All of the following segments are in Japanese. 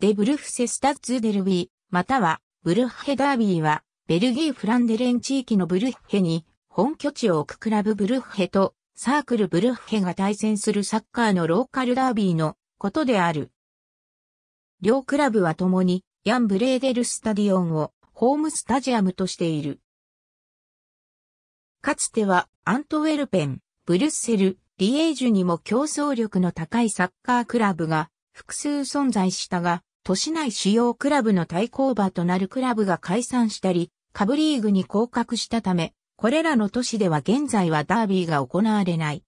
デブルフセスタッツデルビー、またはブルッヘダービーは、ベルギー・フランデレン地域のブルッヘに、本拠地を置くクラブブルッヘと、サークルブルッヘが対戦するサッカーのローカルダービーのことである。両クラブは共に、ヤンブレーデルスタディオンをホームスタジアムとしている。かつては、アントウェルペン、ブルッセル、リエージュにも競争力の高いサッカークラブが複数存在したが、都市内主要クラブの対抗馬となるクラブが解散したり、下部リーグに降格したため、これらの都市では現在はダービーが行われない。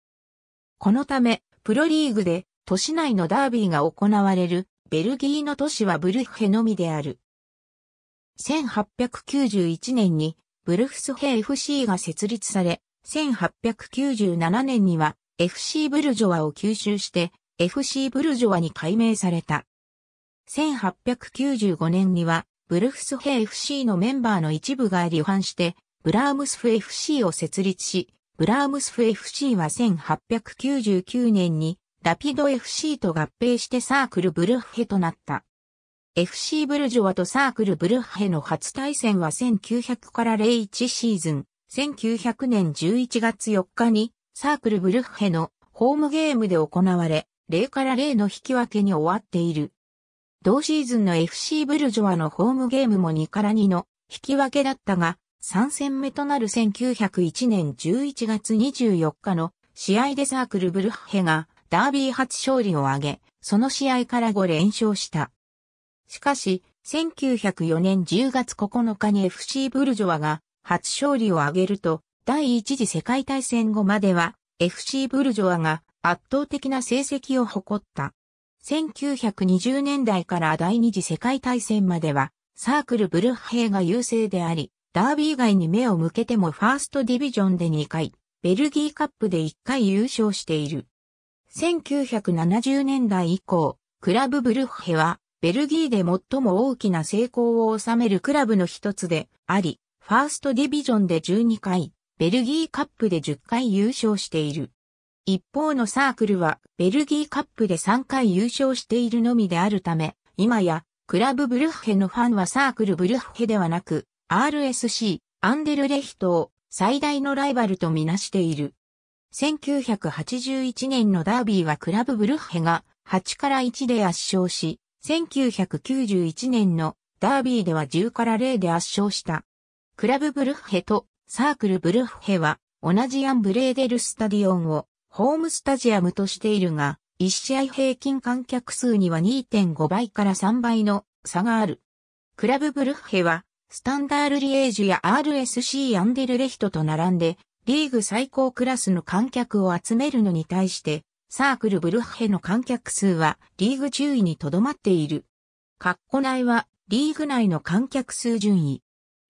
このため、プロリーグで都市内のダービーが行われるベルギーの都市はブルフヘのみである。1891年にブルフスヘ FC が設立され、1897年には FC ブルジョワを吸収して FC ブルジョワに改名された。1895年には、ブルフスヘ FC のメンバーの一部が離反して、ブラームスフ FC を設立し、ブラームスフ FC は1899年にラピド FC と合併してサークルブルッヘとなった。FC ブルジョワとサークルブルッヘの初対戦は1900から01シーズン、1900年11月4日にサークルブルッヘのホームゲームで行われ、0から0の引き分けに終わっている。同シーズンの FC ブルジョアのホームゲームも2から2の引き分けだったが、3戦目となる1901年11月24日の試合でサークルブルッヘがダービー初勝利を挙げ、その試合から5連勝した。しかし、1904年10月9日に FC ブルジョアが初勝利を挙げると、第一次世界大戦後までは FC ブルジョアが圧倒的な成績を誇った。1920年代から第二次世界大戦までは、サークルブルッヘが優勢であり、ダービー以外に目を向けてもファーストディビジョンで2回、ベルギーカップで1回優勝している。1970年代以降、クラブブルッヘは、ベルギーで最も大きな成功を収めるクラブの一つであり、ファーストディビジョンで12回、ベルギーカップで10回優勝している。一方のサークルはベルギーカップで3回優勝しているのみであるため、今やクラブブルッヘのファンはサークルブルッヘではなく RSC アンデルレヒトを最大のライバルとみなしている。1981年のダービーはクラブブルッヘが8から1で圧勝し、1991年のダービーでは10から0で圧勝した。クラブブルッヘとサークルブルッヘは同じアンブレーデルスタディオンをホームスタジアムとしているが、1試合平均観客数には2.5倍から3倍の差がある。クラブブルッヘは、スタンダールリエージュや RSC アンデルレヒトと並んで、リーグ最高クラスの観客を集めるのに対して、サークルブルッヘの観客数はリーグ中位にとどまっている。カッコ内はリーグ内の観客数順位。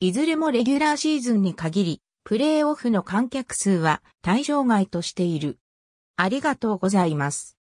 いずれもレギュラーシーズンに限り、プレーオフの観客数は対象外としている。ありがとうございます。